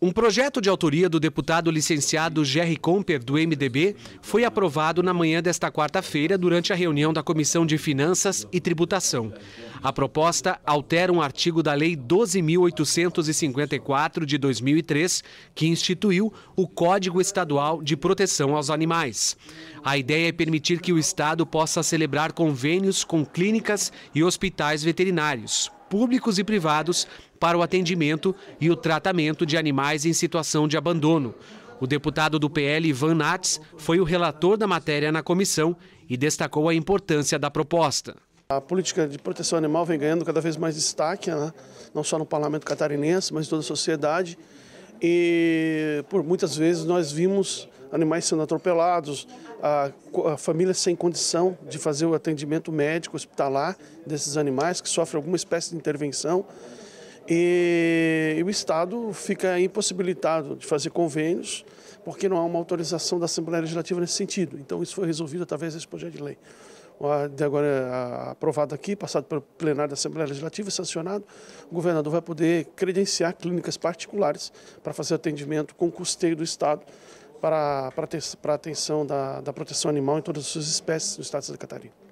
Um projeto de autoria do deputado licenciado Jerry Comper, do MDB, foi aprovado na manhã desta quarta-feira durante a reunião da Comissão de Finanças e Tributação. A proposta altera um artigo da Lei 12.854 de 2003, que instituiu o Código Estadual de Proteção aos Animais. A ideia é permitir que o Estado possa celebrar convênios com clínicas e hospitais veterinários públicos e privados para o atendimento e o tratamento de animais em situação de abandono. O deputado do PL, Ivan Nats, foi o relator da matéria na comissão e destacou a importância da proposta. A política de proteção animal vem ganhando cada vez mais destaque, né? não só no parlamento catarinense, mas em toda a sociedade. E por muitas vezes nós vimos animais sendo atropelados, a, a família sem condição de fazer o atendimento médico hospitalar desses animais que sofrem alguma espécie de intervenção. E, e o Estado fica impossibilitado de fazer convênios, porque não há uma autorização da Assembleia Legislativa nesse sentido. Então, isso foi resolvido através desse projeto de lei de agora aprovado aqui, passado pelo plenário da Assembleia Legislativa e sancionado, o governador vai poder credenciar clínicas particulares para fazer atendimento com custeio do Estado para, para, a atenção da, da proteção animal em todas as suas espécies do estado de Santa Catarina.